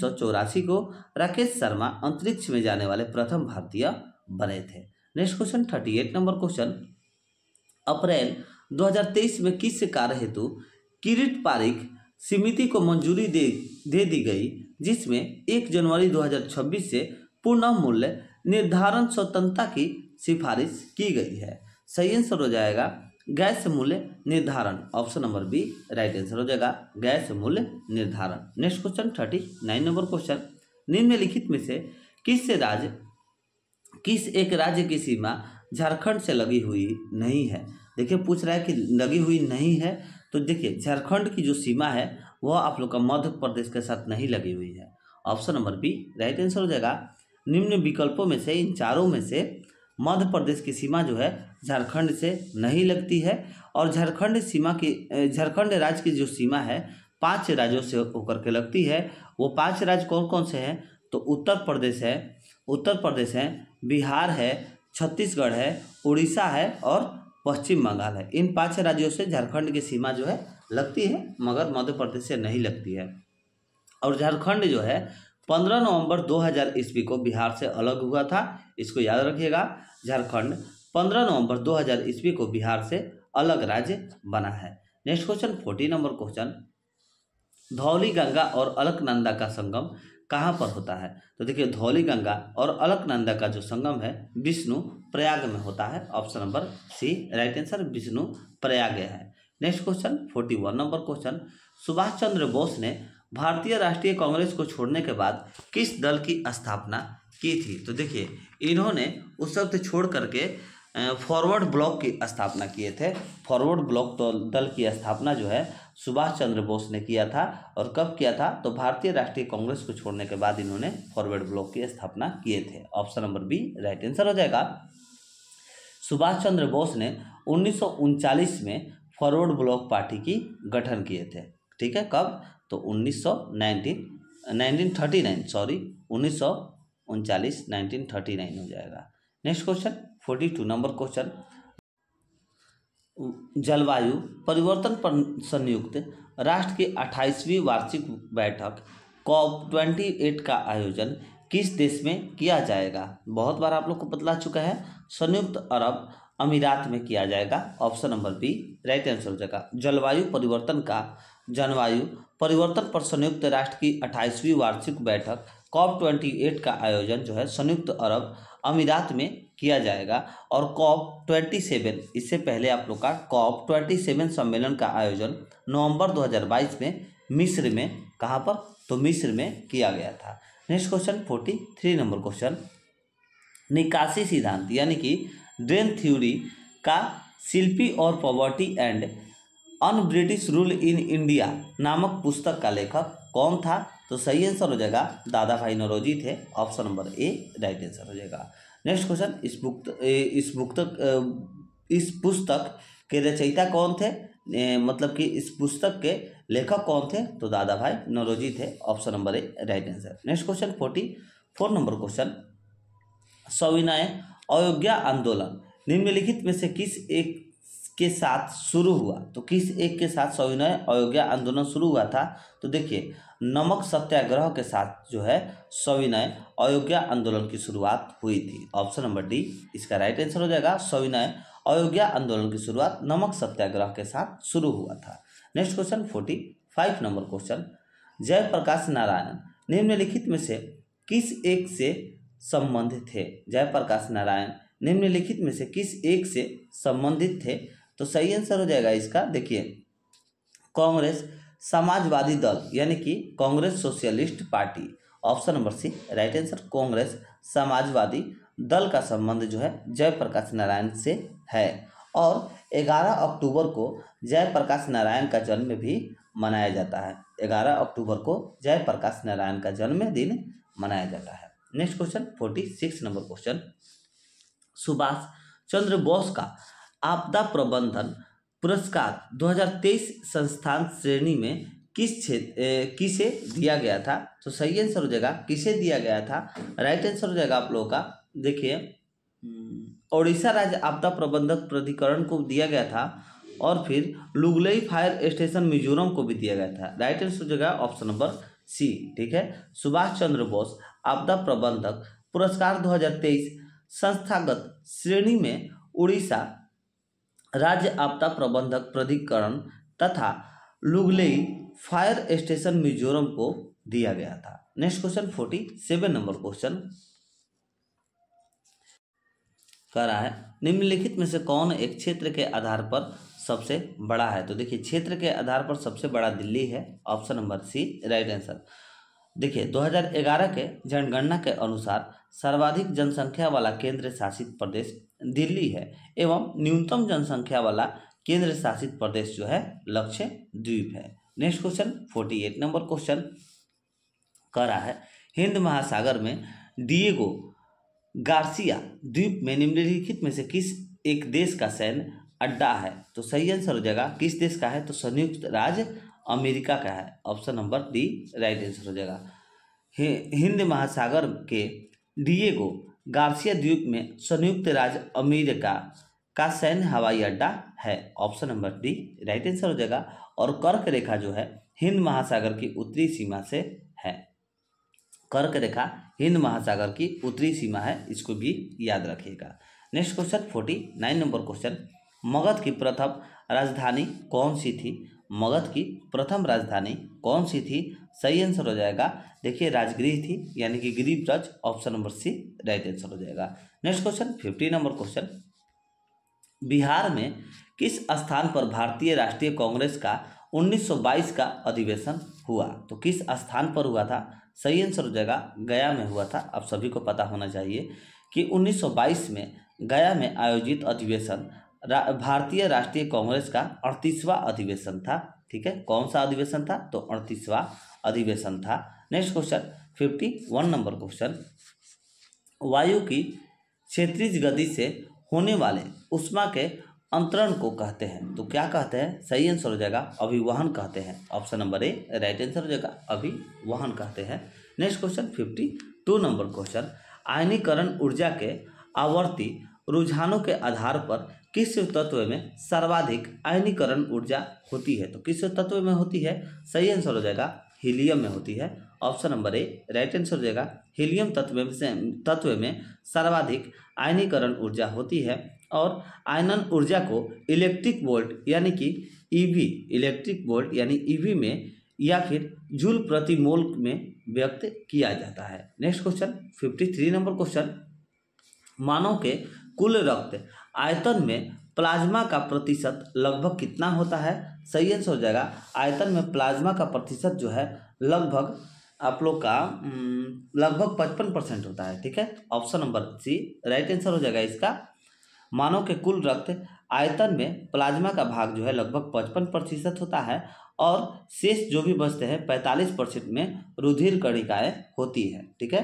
को राकेश शर्मा अंतरिक्ष में जाने वाले प्रथम भारतीय बने थे next question thirty eight number question April 2023 में किस कार्य हेतु किरीट पारिक समिति को मंजूरी दे दे दी गई जिसमें 1 जनवरी 2026 से पुनः मूल्य निर्धारण स्वतंत्रता की सिफारिश की गई है सही आंसर हो जाएगा गैस मूल्य निर्धारण option number B right answer हो जाएगा गैस मूल्य निर्धारण next question thirty nine number question निम्नलिखित में से किस राज्य किस एक राज्य की सीमा झारखंड से लगी हुई नहीं है देखिए पूछ रहा है कि लगी हुई नहीं है तो देखिए झारखंड की जो सीमा है वह आप लोग का मध्य प्रदेश के साथ नहीं लगी हुई है option number B right answer हो जाएगा निम्न विकल्पों में से इन चारों में से मध्य प्रदेश की सीमा जो है झारखंड से नहीं लगती है और झारखंड सीमा की झारखंड राज्य की जो सीमा है पांच राज्यों से होकर के लगती है वो पांच राज्य कौन कौन से हैं तो उत्तर प्रदेश है उत्तर प्रदेश है बिहार है छत्तीसगढ़ है उड़ीसा है और पश्चिम बंगाल है इन पाँच राज्यों से झारखंड की सीमा जो है लगती है मगर मध्य प्रदेश से नहीं लगती है और झारखंड जो है पंद्रह नवंबर 2000 ईस्वी को बिहार से अलग हुआ था इसको याद रखिएगा झारखंड पंद्रह नवंबर 2000 ईस्वी को बिहार से अलग राज्य बना है next question forty number question Dhauliganga और अलकनंदा का संगम कहाँ पर होता है तो देखिए धौली गंगा और अलकनंदा का जो संगम है विष्णु प्रयाग में होता है option number C right answer Vishnuprayag है next question forty one number question Subhash Chandra Bose ने भारतीय राष्ट्रीय कांग्रेस को छोड़ने के बाद किस दल की स्थापना की थी तो देखिए इन्होंने उस वक्त छोड़ करके फॉरवर्ड ब्लॉक की स्थापना किए थे फॉरवर्ड ब्लॉक तो दल की स्थापना जो है सुभाष चंद्र बोस ने किया था और कब किया था तो भारतीय राष्ट्रीय कांग्रेस को छोड़ने के बाद इन्होंने फॉरवर्ड ब्लॉक की स्थापना किए थे option number B right answer हो जाएगा सुभाष चंद्र बोस ने उन्नीस में फॉरवर्ड ब्लॉक पार्टी की गठन किए थे ठीक है कब तो उन्नीस 1939 सॉरी उन्नीस सौ उनचालीस नाइनटीन थर्टी नाइन हो जाएगा next question forty two number question जलवायु परिवर्तन पर संयुक्त राष्ट्र की अट्ठाईसवीं वार्षिक बैठक कॉप ट्वेंटी एट का आयोजन किस देश में किया जाएगा बहुत बार आप लोग को बतला चुका है संयुक्त अरब अमीरात में किया जाएगा option number B right answer हो जाएगा जलवायु परिवर्तन का जलवायु परिवर्तन पर संयुक्त राष्ट्र की अट्ठाईसवीं वार्षिक बैठक कॉप ट्वेंटी एट का आयोजन जो है संयुक्त अरब अमीरात में किया जाएगा और कॉप ट्वेंटी सेवन इससे पहले आप लोग का कॉप ट्वेंटी सेवन सम्मेलन का आयोजन नवंबर 2022 में मिस्र में कहाँ पर तो मिस्र में किया गया था next question forty three number question निकासी सिद्धांत यानी कि ड्रेन थ्योरी का शिल्पी और poverty and un British rule in India नामक पुस्तक का लेखक कौन था तो सही आंसर हो जाएगा दादा भाई नरोजी थे option number A right answer हो जाएगा नेक्स्ट क्वेश्चन इस बुक इस बुक तक इस पुस्तक के रचयिता कौन थे ए, मतलब कि इस पुस्तक के लेखक कौन थे तो दादा भाई नरोजी थे option number A right answer next question forty four number question सविनय अयोग्या आंदोलन निम्नलिखित में से किस एक के साथ शुरू हुआ तो किस एक के साथ सविनय अयोग्या आंदोलन शुरू हुआ था तो देखिए नमक सत्याग्रह के साथ जो है सविनय अयोग्या आंदोलन की शुरुआत हुई थी ऑप्शन नंबर डी इसका राइट आंसर हो जाएगा सविनय अयोग्या आंदोलन की शुरुआत नमक सत्याग्रह के साथ शुरू हुआ था next question forty five number question Jayaprakash Narayan निम्नलिखित में से किस एक से संबंधित थे जयप्रकाश नारायण निम्नलिखित में से किस एक से संबंधित थे तो सही आंसर हो जाएगा इसका देखिए कांग्रेस समाजवादी दल यानी कि Congress Socialist Party option number C right answer Congress समाजवादी दल का संबंध जो है जयप्रकाश नारायण से है और 11 अक्टूबर को जयप्रकाश नारायण का जन्म भी मनाया जाता है 11 अक्टूबर को जयप्रकाश नारायण का जन्मदिन मनाया जाता है next question forty six number question Subhash Chandra Bose का आपदा प्रबंधन पुरस्कार 2023 संस्थान श्रेणी में किस क्षेत्र किसे दिया गया था तो सही आंसर हो जाएगा किसे दिया गया था राइट आंसर हो जाएगा आप लोगों का देखिए हम्म, ओडिशा राज्य आपदा प्रबंधक प्राधिकरण को दिया गया था और फिर लुगलई फायर स्टेशन मिजोरम को भी दिया गया था राइट आंसर हो जाएगा ऑप्शन नंबर सी ठीक है सुभाष चंद्र बोस आपदा प्रबंधक पुरस्कार 2023 संस्थागत श्रेणी में उड़ीसा राज्य आपदा प्रबंधक प्राधिकरण तथा लुगलेई फायर स्टेशन मिजोरम को दिया गया था next question forty seven number question कह रहा है निम्नलिखित में से कौन एक क्षेत्र के आधार पर सबसे बड़ा है तो देखिए क्षेत्र के आधार पर सबसे बड़ा दिल्ली है option number C right answer देखिए 2011 के जनगणना के अनुसार सर्वाधिक जनसंख्या वाला केंद्र शासित प्रदेश दिल्ली है एवं न्यूनतम जनसंख्या वाला केंद्र शासित प्रदेश जो है लक्ष्य द्वीप है next question forty eight number question करा है हिंद महासागर में डिएगो गार्सिया द्वीप में निम्नलिखित में से किस एक देश का सैन्य अड्डा है तो सही आंसर हो जाएगा किस देश का है तो संयुक्त राज्य अमेरिका का है option number D right answer हो जाएगा हिंद महासागर के डिएगो गार्सिया द्वीप में संयुक्त राज्य अमेरिका का सैन्य हवाई अड्डा है option number D right answer हो जाएगा और कर्क रेखा जो है हिंद महासागर की उत्तरी सीमा से है कर्क रेखा हिंद महासागर की उत्तरी सीमा है इसको भी याद रखिएगा next question forty nine number question Magadh की प्रथम राजधानी कौन सी थी मगध की प्रथम राजधानी कौन सी थी सही आंसर हो जाएगा देखिए राजगृह थी यानी कि Girivraj option number C right answer हो जाएगा next question fifty number question Bihar में किस स्थान पर भारतीय राष्ट्रीय कांग्रेस का 1922 का अधिवेशन हुआ तो किस स्थान पर हुआ था सही आंसर हो जाएगा गया में हुआ था आप सभी को पता होना चाहिए कि 1922 में गया में आयोजित अधिवेशन रा, भारतीय राष्ट्रीय कांग्रेस का अड़तीसवां अधिवेशन था ठीक है कौन सा अधिवेशन था तो अड़तीसवां अधिवेशन था next question fifty one number question वायु की क्षेत्रीय गति से होने वाले उष्मा के अंतरण को कहते हैं तो क्या कहते हैं सही आंसर हो जाएगा अभिवहन कहते हैं option number A right answer हो जाएगा अभिवहन कहते हैं next question fifty two number question आयनीकरण ऊर्जा के आवर्ती रुझानों के आधार पर किस तत्व में सर्वाधिक आयनीकरण ऊर्जा होती है तो किस तत्व में होती है सही आंसर हो जाएगा हीलियम में होती है option number A right answer हो जाएगा हीलियम तत्व में तत्व में सर्वाधिक आयनीकरण ऊर्जा होती है और आयनन ऊर्जा को इलेक्ट्रिक वोल्ट यानी कि ईवी इलेक्ट्रिक वोल्ट यानी ईवी e में या फिर जूल प्रति मोल में व्यक्त किया जाता है next question fifty three number question मानव के कुल रक्त आयतन में प्लाज्मा का प्रतिशत लगभग कितना होता है सही आंसर हो जाएगा आयतन में प्लाज्मा का प्रतिशत जो है लगभग आप लोग का लगभग पचपन परसेंट होता है ठीक है option number C right answer हो जाएगा इसका मानव के कुल रक्त आयतन में प्लाज्मा का भाग जो है लगभग पचपन प्रतिशत होता है और शेष जो भी बचते हैं पैंतालीस परसेंट में रुधिर कणिकाएँ होती है ठीक है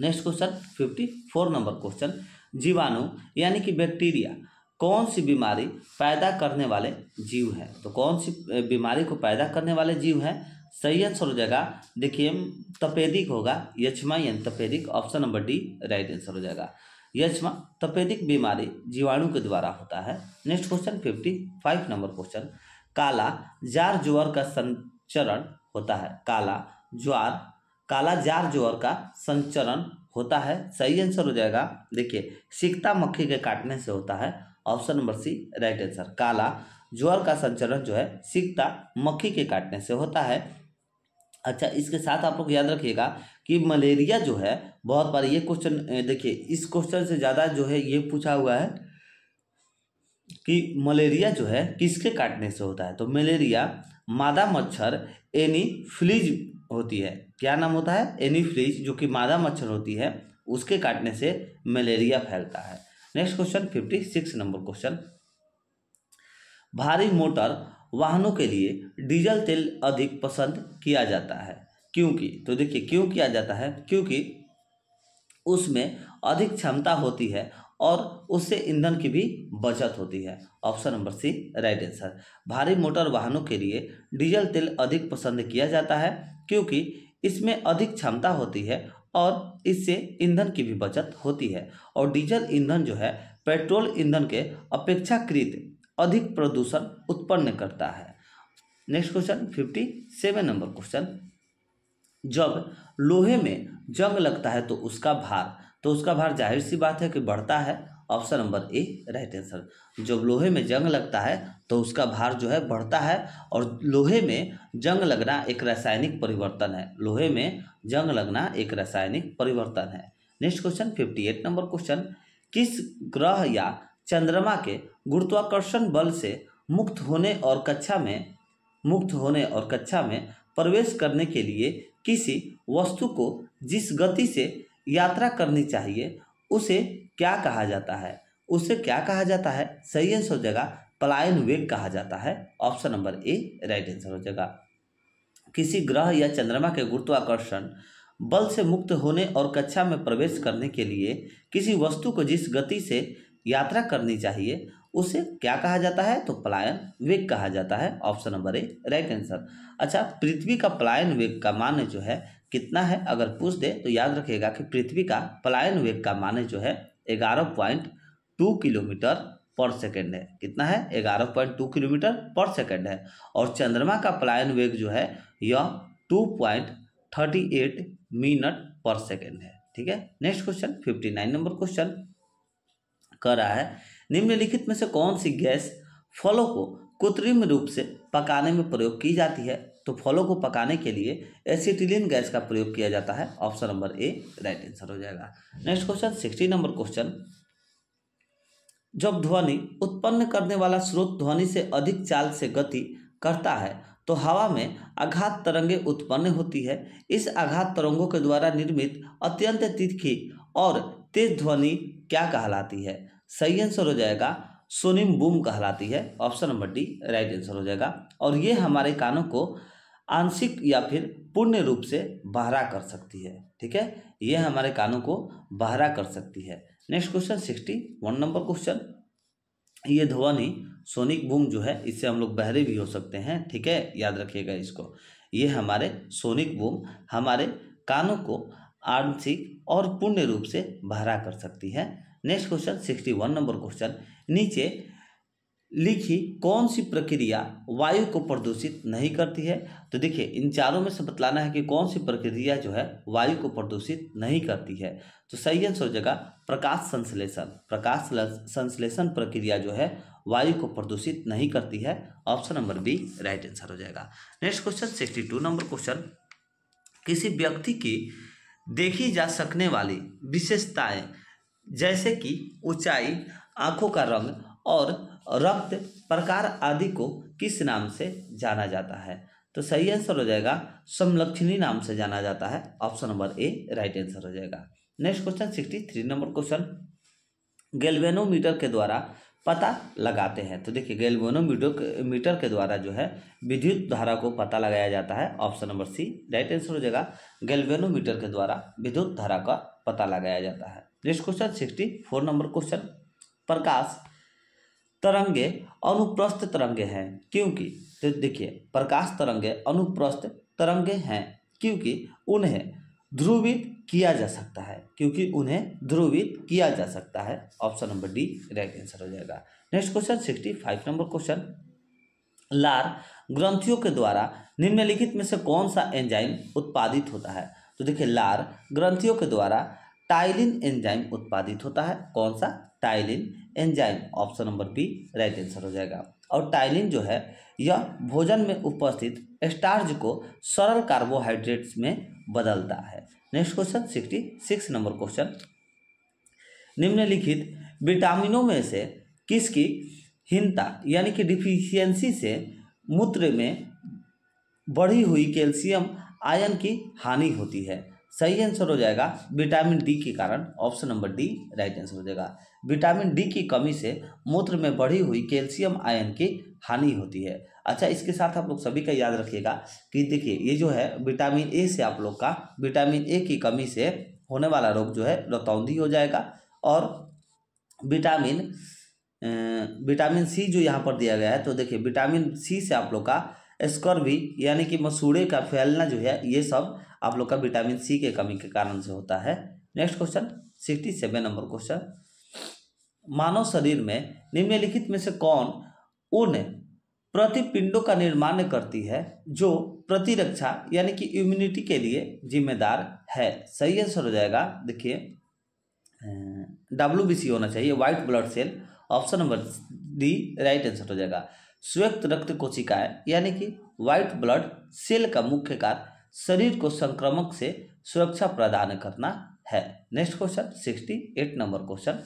next question fifty four number question जीवाणु यानी कि बैक्टीरिया कौन सी बीमारी पैदा करने वाले जीव है तो कौन सी बीमारी को पैदा करने वाले जीव है सही आंसर हो जाएगा देखिए तपेदिक होगा यक्षमा यानी तपेदिक option number D right answer हो जाएगा यक्षमा तपेदिक बीमारी जीवाणु के द्वारा होता है next question fifty five number question काला जार ज्वर का संचरण होता है काला ज्वार काला जार ज्वर का संचरण होता है सही आंसर हो जाएगा देखिए सिकता मक्खी के काटने से होता है option number C right answer काला ज्वर का संचरण जो है सिकता मक्खी के काटने से होता है अच्छा इसके साथ आप लोग याद रखिएगा कि मलेरिया जो है बहुत बार ये क्वेश्चन देखिए इस क्वेश्चन से ज़्यादा जो है ये पूछा हुआ है कि मलेरिया जो है किसके काटने से होता है तो मलेरिया मादा मच्छर एनी फ्लीज होती है क्या नाम होता है एनीफ्रीज जो कि मादा मच्छर होती है उसके काटने से मलेरिया फैलता है next question fifty six number question भारी मोटर वाहनों के लिए डीजल तेल अधिक पसंद किया जाता है क्योंकि तो देखिए क्यों किया जाता है क्योंकि उसमें अधिक क्षमता होती है और उससे ईंधन की भी बचत होती है option number C right answer भारी मोटर वाहनों के लिए डीजल तेल अधिक पसंद किया जाता है क्योंकि इसमें अधिक क्षमता होती है और इससे ईंधन की भी बचत होती है और डीजल ईंधन जो है पेट्रोल ईंधन के अपेक्षाकृत अधिक प्रदूषण उत्पन्न करता है next question fifty seven number question जब लोहे में जंग लगता है तो उसका भार तो उसका भार जाहिर सी बात है कि बढ़ता है option number A right answer जब लोहे में जंग लगता है तो उसका भार जो है बढ़ता है और लोहे में जंग लगना एक रासायनिक परिवर्तन है लोहे में जंग लगना एक रासायनिक परिवर्तन है next question fifty eight number question किस ग्रह या चंद्रमा के गुरुत्वाकर्षण बल से मुक्त होने और कक्षा में मुक्त होने और कक्षा में प्रवेश करने के लिए किसी वस्तु को जिस गति से यात्रा करनी चाहिए उसे क्या कहा जाता है उसे क्या कहा जाता है सही आंसर हो जाएगा पलायन वेग कहा जाता है option number A right answer हो जाएगा किसी ग्रह या चंद्रमा के गुरुत्वाकर्षण बल से मुक्त होने और कक्षा में प्रवेश करने के लिए किसी वस्तु को जिस गति से यात्रा करनी चाहिए उसे क्या कहा जाता है तो पलायन वेग कहा जाता है option number A right answer अच्छा पृथ्वी का पलायन वेग का मान जो है कितना है अगर पूछ दे तो याद रखिएगा कि पृथ्वी का पलायन वेग का मान जो है ग्यारह point two kilometre per second है कितना है ग्यारह point two kilometre per second है और चंद्रमा का पलायन वेग जो है यह two point thirty eight minute per second है ठीक है next question fifty nine number question कर रहा है निम्नलिखित में से कौन सी गैस फलों को कृत्रिम रूप से पकाने में प्रयोग की जाती है तो फलों को पकाने के लिए एसिटिलिन गैस का प्रयोग किया जाता है option number A right answer हो जाएगा next question sixty number question जब ध्वनि उत्पन्न करने वाला स्रोत ध्वनि से अधिक चाल से गति करता है तो हवा में आघात तरंगे उत्पन्न होती है इस आघात तरंगों के द्वारा निर्मित अत्यंत तीखी और तेज ध्वनि क्या कहलाती है सही आंसर हो जाएगा सोनिम बूम कहलाती है option number D right answer हो जाएगा और ये हमारे कानों को आंशिक या फिर पूर्ण रूप से बहरा कर सकती है ठीक है यह हमारे कानों को बहरा कर सकती है next question sixty one number question ये ध्वनि सोनिक बूम जो है इससे हम लोग बहरे भी हो सकते हैं ठीक है याद रखिएगा इसको ये हमारे सोनिक बूम हमारे कानों को आंशिक और पूर्ण रूप से बहरा कर सकती है next question sixty one number question नीचे लिखी कौन सी प्रक्रिया वायु को प्रदूषित नहीं करती है तो देखिए इन चारों में से बतलाना है कि कौन सी प्रक्रिया जो है वायु को प्रदूषित नहीं करती है तो सही आंसर हो जाएगा प्रकाश संश्लेषण प्रकाश संश्लेषण प्रक्रिया जो है वायु को प्रदूषित नहीं करती है option number B right answer हो जाएगा next question sixty two number question किसी व्यक्ति की देखी जा सकने वाली विशेषताएं जैसे कि ऊंचाई आंखों का रंग और रक्त प्रकार आदि को किस नाम से जाना जाता है तो सही आंसर हो जाएगा समलक्षणी नाम से जाना जाता है option number A right answer हो जाएगा next question sixty three number question galvanometer के द्वारा पता लगाते हैं तो देखिए गेलवेनोमीटर मीटर के द्वारा जो है विद्युत धारा को पता लगाया जाता है option number C right answer हो जाएगा गेलवेनोमीटर के द्वारा विद्युत धारा का पता लगाया जाता है next question sixty four number question प्रकाश तरंगे अनुप्रस्थ तरंगे हैं क्योंकि तो देखिए प्रकाश तरंगे अनुप्रस्थ तरंगे हैं क्योंकि उन्हें ध्रुवित किया जा सकता है क्योंकि उन्हें ध्रुवित किया जा सकता है option number D right answer हो जाएगा next question sixty five number question लार ग्रंथियों के द्वारा निम्नलिखित में से कौन सा एंजाइम उत्पादित होता है तो देखिए लार ग्रंथियों के द्वारा टाइलिन एंजाइम उत्पादित होता है कौन सा ptyalin enzyme option number B right answer हो जाएगा और टाइलिन जो है यह भोजन में उपस्थित स्टार्ज को सरल कार्बोहाइड्रेट्स में बदलता है next question sixty six number question निम्नलिखित विटामिनों में से किसकी हिनता यानी कि डिफिशियंसी से मूत्र में बढ़ी हुई कैल्शियम आयन की हानि होती है सही आंसर हो जाएगा विटामिन डी के कारण option number D right answer हो जाएगा विटामिन डी की कमी से मूत्र में बढ़ी हुई कैल्शियम आयन की हानि होती है अच्छा इसके साथ आप लोग सभी का याद रखिएगा कि देखिए ये जो है विटामिन ए से आप लोग का विटामिन ए की कमी से होने वाला रोग जो है रतौंधी हो जाएगा और विटामिन विटामिन सी जो यहाँ पर दिया गया है तो देखिए विटामिन सी से आप लोग का स्कर्वी यानी कि मसूड़े का फैलना जो है ये सब आप लोग का विटामिन सी के कमी के कारण से होता है next question sixty seven number question मानव शरीर में निम्नलिखित में से कौन उन प्रतिपिंडों का निर्माण करती है जो प्रतिरक्षा यानी कि इम्यूनिटी के लिए जिम्मेदार है सही आंसर हो जाएगा देखिए डब्ल्यू होना चाहिए white blood cell option number D right answer हो जाएगा स्वेक्त रक्त कोशिकाएं यानी कि व्हाइट ब्लड सेल का मुख्य कार्य शरीर को संक्रमक से सुरक्षा प्रदान करना है next question sixty eight number question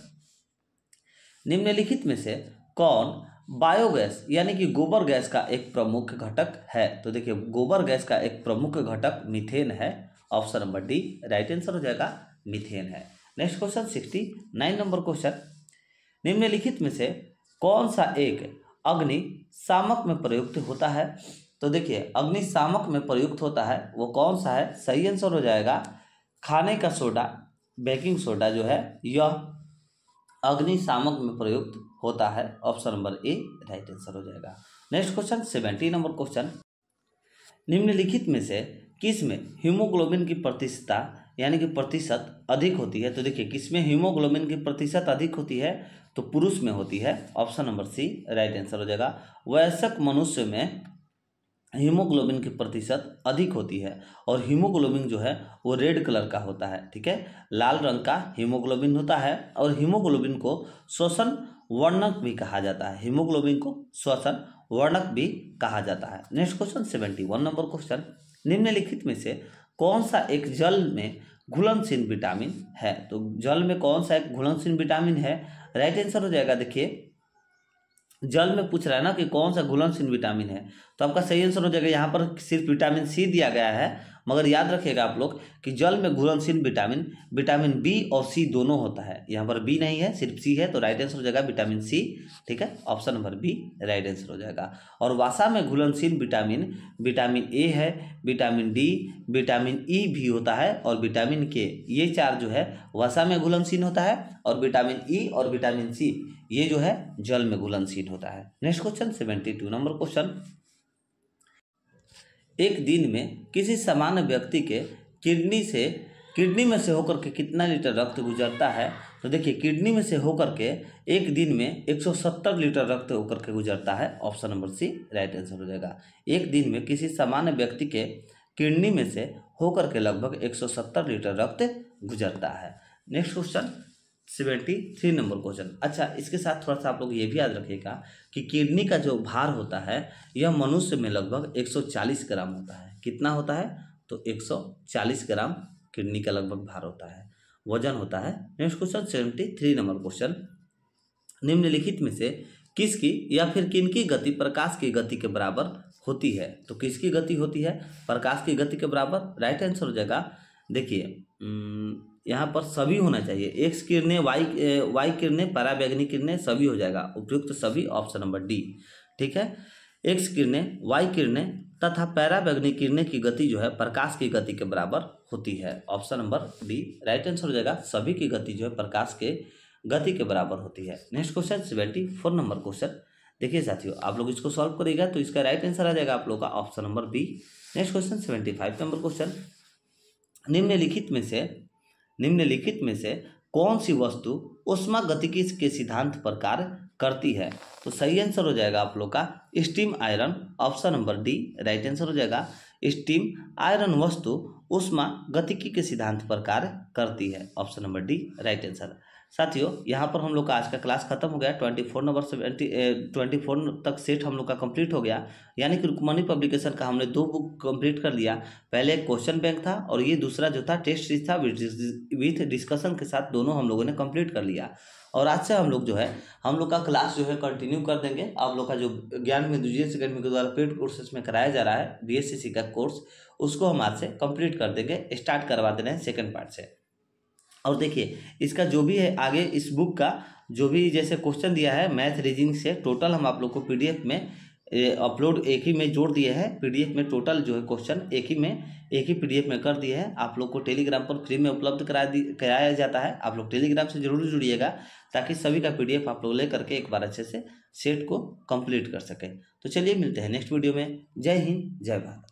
निम्नलिखित में से कौन बायोगैस यानी कि गोबर गैस का एक प्रमुख घटक है तो देखिए गोबर गैस का एक प्रमुख घटक मिथेन है option number D right answer हो जाएगा मिथेन है next question sixty nine number question निम्नलिखित में से कौन सा एक अग्नि सामक में प्रयुक्त होता है तो देखिए अग्निशामक में प्रयुक्त होता है वो कौन सा है सही आंसर हो जाएगा खाने का सोडा बेकिंग सोडा जो है यह अग्निशामक में प्रयुक्त होता है option number A right answer हो जाएगा next question seventy number question निम्नलिखित में से किस में हीमोग्लोबिन की प्रतिशतता यानी कि प्रतिशत अधिक होती है तो देखिए किस में हीमोग्लोबिन की प्रतिशत अधिक होती है तो पुरुष में होती है option number C right answer हो जाएगा वयस्क मनुष्य में हीमोग्लोबिन की प्रतिशत अधिक होती है और हीमोग्लोबिन जो है वो रेड कलर का होता है ठीक है लाल रंग का हीमोग्लोबिन होता है और हीमोग्लोबिन को श्वसन वर्णक भी कहा जाता है हीमोग्लोबिन को श्वसन वर्णक भी कहा जाता है next question seventy one number question निम्नलिखित में से कौन सा एक जल में घुलनशील विटामिन है तो जल में कौन सा एक घुलनशील विटामिन है राइट आंसर हो जाएगा देखिए जल में पूछ रहा है ना कि कौन सा घुलनशील विटामिन है तो आपका सही आंसर हो जाएगा यहाँ पर सिर्फ विटामिन सी दिया गया है मगर याद रखिएगा आप लोग कि जल में घुलनशील विटामिन विटामिन बी और सी दोनों होता है यहाँ पर बी नहीं है सिर्फ सी है तो राइट आंसर हो जाएगा विटामिन सी ठीक है option number B right answer हो जाएगा और वासा में घुलनशील विटामिन विटामिन ए है vitamin D vitamin E e भी होता है और विटामिन के ये चार जो है वसा में घुलनशील होता है और विटामिन ई e और विटामिन सी ये जो है जल में घुलनशील होता है next question seventy two number question एक दिन में किसी सामान्य व्यक्ति के किडनी से किडनी में से होकर के कितना लीटर रक्त गुजरता है तो देखिए किडनी में से होकर के एक दिन में 170 लीटर रक्त होकर के गुजरता है option number C right answer हो जाएगा एक दिन में किसी सामान्य व्यक्ति के किडनी में से होकर के लगभग 170 लीटर रक्त गुजरता है next question seventy three number question अच्छा इसके साथ थोड़ा सा आप लोग ये भी याद रखिएगा कि किडनी का जो भार होता है यह मनुष्य में लगभग 140 ग्राम होता है कितना होता है तो 140 ग्राम किडनी का लगभग भार होता है वजन होता है next question seventy three number question निम्नलिखित में से किसकी या फिर किन की गति प्रकाश की गति के बराबर होती है तो किसकी गति होती है प्रकाश की गति के बराबर राइट आंसर हो जाएगा देखिए यहाँ पर सभी होना चाहिए एक्स किरणें वाई वाई किरणें पराबैगनी किरणें सभी हो जाएगा उपयुक्त सभी ऑप्शन नंबर डी ठीक है एक्स किरणें वाई किरणें तथा पैराबैगनी किरणें की गति जो है प्रकाश की गति के बराबर होती है option number D right answer हो जाएगा सभी की गति जो है प्रकाश के गति के बराबर होती है next question seventy four number question देखिए साथियों आप लोग इसको सॉल्व करिएगा तो इसका राइट आंसर आ जाएगा आप लोगों का option number B next question seventy five number question निम्नलिखित में से निम्नलिखित में से कौन सी वस्तु उष्मा गतिकी के सिद्धांत पर कार्य करती है तो सही आंसर हो जाएगा आप लोग का steam iron option number D right answer हो जाएगा स्टीम आयरन वस्तु उष्मा गतिकी के सिद्धांत पर कार्य करती है option number D right answer साथियों यहाँ पर हम लोग का आज का क्लास खत्म हो गया twenty four number seventy twenty four तक सेट हम लोग का कंप्लीट हो गया यानी कि रुकमणी पब्लिकेशन का हमने दो बुक कंप्लीट कर लिया पहले एक क्वेश्चन बैंक था और ये दूसरा जो था टेस्ट सीरीज था विथ डिस्कशन के साथ दोनों हम लोगों ने कम्प्लीट कर लिया और आज से हम लोग जो है हम लोग का क्लास जो है कंटिन्यू कर देंगे आप लोग का जो ज्ञान में दूसरे अकेडमी के द्वारा पेड कोर्सेस में कराया जा रहा है बी का कोर्स उसको हम आज से कंप्लीट कर देंगे स्टार्ट करवा दे रहे हैं सेकेंड पार्ट से और देखिए इसका जो भी है आगे इस बुक का जो भी जैसे क्वेश्चन दिया है मैथ रीजनिंग से टोटल हम आप लोग को पीडीएफ में अपलोड एक ही में जोड़ दिए हैं पीडीएफ में टोटल जो है क्वेश्चन एक ही में एक ही पीडीएफ में कर दिए हैं आप लोग को टेलीग्राम पर फ्री में उपलब्ध करा दी कराया जाता है आप लोग टेलीग्राम से जरूर जुड़िएगा ताकि सभी का पीडीएफ आप लोग ले करके एक बार अच्छे से सेट को कंप्लीट कर सकें तो चलिए मिलते हैं नेक्स्ट वीडियो में जय हिंद जय भारत